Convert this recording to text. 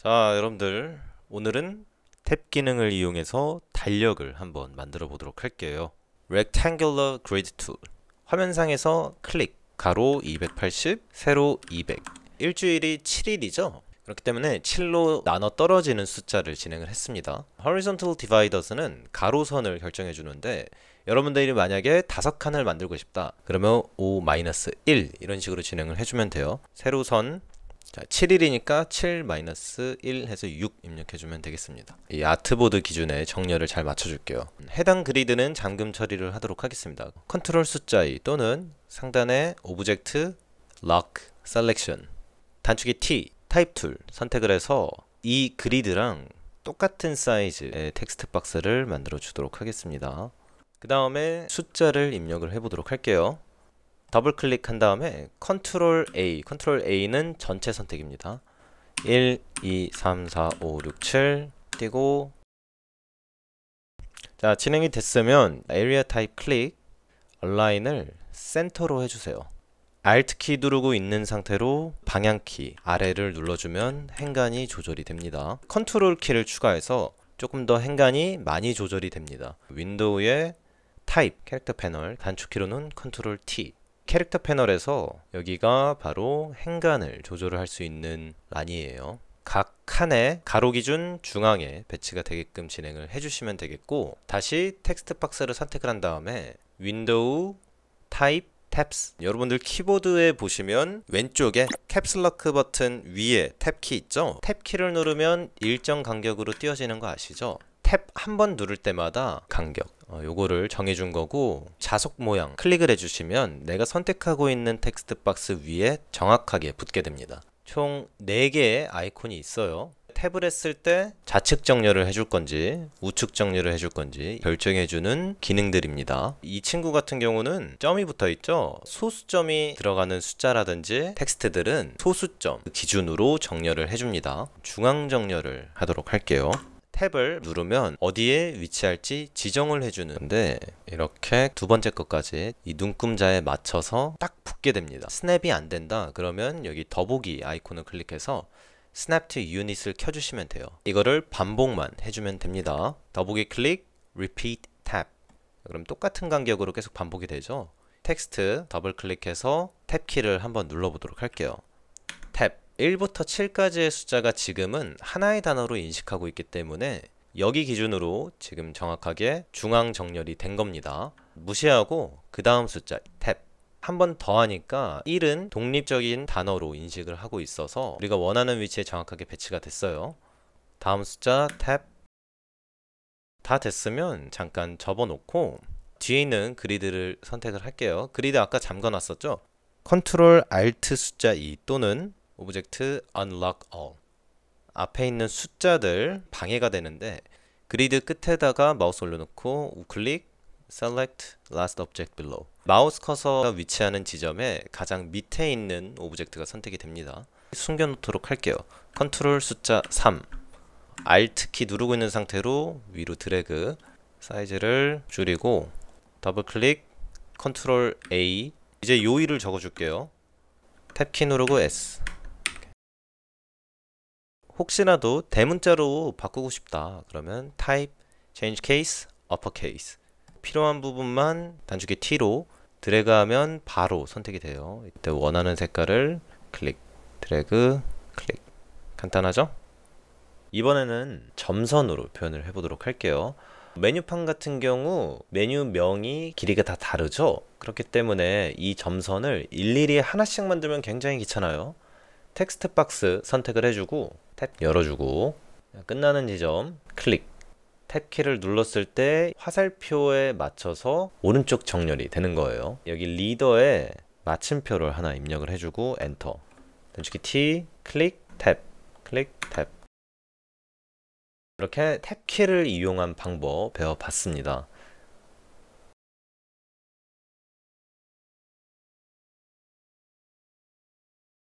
자 여러분들 오늘은 탭 기능을 이용해서 달력을 한번 만들어 보도록 할게요 Rectangular Grid Tool 화면상에서 클릭 가로 280 세로 200 일주일이 7일이죠 그렇기 때문에 7로 나눠 떨어지는 숫자를 진행을 했습니다 Horizontal Dividers는 가로선을 결정해 주는데 여러분들이 만약에 다섯 칸을 만들고 싶다 그러면 5-1 이런 식으로 진행을 해주면 돼요 세로선 자, 7일이니까 7 1 해서 6 입력해주면 되겠습니다. 이 아트보드 기준에 정렬을 잘 맞춰줄게요. 해당 그리드는 잠금 처리를 하도록 하겠습니다. 컨트롤 숫자 2 또는 상단에 오브젝트, 락, 셀렉션, 단축키 T, 타입 툴 선택을 해서 이 그리드랑 똑같은 사이즈의 텍스트 박스를 만들어 주도록 하겠습니다. 그 다음에 숫자를 입력을 해보도록 할게요. 더블 클릭한 다음에 컨트롤 A 컨트롤 A는 전체 선택입니다 1, 2, 3, 4, 5, 6, 7 띄고 자 진행이 됐으면 Area Type c 클릭 Align을 센터로 해주세요 Alt 키 누르고 있는 상태로 방향키 아래를 눌러주면 행간이 조절이 됩니다 컨트롤 키를 추가해서 조금 더 행간이 많이 조절이 됩니다 윈도우의 타입 캐릭터 패널 단축키로는 컨트롤 T 캐릭터 패널에서 여기가 바로 행간을 조절을 할 수 있는 란이에요. 각 칸에 가로 기준 중앙에 배치가 되게끔 진행을 해주시면 되겠고 다시 텍스트 박스를 선택을 한 다음에 윈도우 타입 탭스 여러분들 키보드에 보시면 왼쪽에 캡슬러크 버튼 위에 탭키 있죠? 탭키를 누르면 일정 간격으로 띄어지는 거 아시죠? 탭한번 누를 때마다 간격 어, 요거를 정해준 거고 자석 모양 클릭을 해주시면 내가 선택하고 있는 텍스트 박스 위에 정확하게 붙게 됩니다 총 4개의 아이콘이 있어요 탭을 했을 때 좌측 정렬을 해줄 건지 우측 정렬을 해줄 건지 결정해주는 기능들입니다. 이 친구 같은 경우는 점이 붙어 있죠. 소수점이 들어가는 숫자라든지 텍스트들은 소수점 기준으로 정렬을 해줍니다. 중앙 정렬을 하도록 할게요. 탭을 누르면 어디에 위치할지 지정을 해주는데 이렇게 두 번째 것까지 이 눈금자에 맞춰서 딱 붙게 됩니다. 스냅이 안 된다 그러면 여기 더보기 아이콘을 클릭해서 스냅 투 유닛을 켜주시면 돼요. 이거를 반복만 해주면 됩니다. 더보기 클릭, repeat t a 탭 그럼 똑같은 간격으로 계속 반복이 되죠. 텍스트 더블 클릭해서 탭키를 한번 눌러보도록 할게요. 1부터 7까지의 숫자가 지금은 하나의 단어로 인식하고 있기 때문에 여기 기준으로 지금 정확하게 중앙 정렬이 된 겁니다. 무시하고 그 다음 숫자 탭 한 번 더 하니까 1은 독립적인 단어로 인식을 하고 있어서 우리가 원하는 위치에 정확하게 배치가 됐어요. 다음 숫자 탭 다 됐으면 잠깐 접어놓고 뒤에 있는 그리드를 선택을 할게요. 그리드 아까 잠궈놨었죠? 컨트롤 알트 숫자 2 또는 오브젝트 unlock all 앞에 있는 숫자들 방해가 되는데 그리드 끝에다가 마우스 올려놓고 우클릭 select last object below 마우스 커서가 위치하는 지점에 가장 밑에 있는 오브젝트가 선택이 됩니다 숨겨놓도록 할게요 컨트롤 숫자 3 Alt 키 누르고 있는 상태로 위로 드래그 사이즈를 줄이고 더블 클릭 컨트롤 A 이제 요일을 적어줄게요 탭 키 누르고 S 혹시라도 대문자로 바꾸고 싶다 그러면 type change case uppercase 필요한 부분만 단축키 T로 드래그하면 바로 선택이 돼요 이때 원하는 색깔을 클릭 드래그 클릭 간단하죠? 이번에는 점선으로 표현을 해보도록 할게요 메뉴판 같은 경우 메뉴명이 길이가 다 다르죠 그렇기 때문에 이 점선을 일일이 하나씩 만들면 굉장히 귀찮아요 텍스트 박스 선택을 해주고 탭 열어주고 끝나는 지점 클릭 탭키를 눌렀을 때 화살표에 맞춰서 오른쪽 정렬이 되는 거예요 여기 리더에 마침표를 하나 입력을 해주고 엔터 단축키 T 클릭 탭 클릭 탭 이렇게 탭키를 이용한 방법 배워봤습니다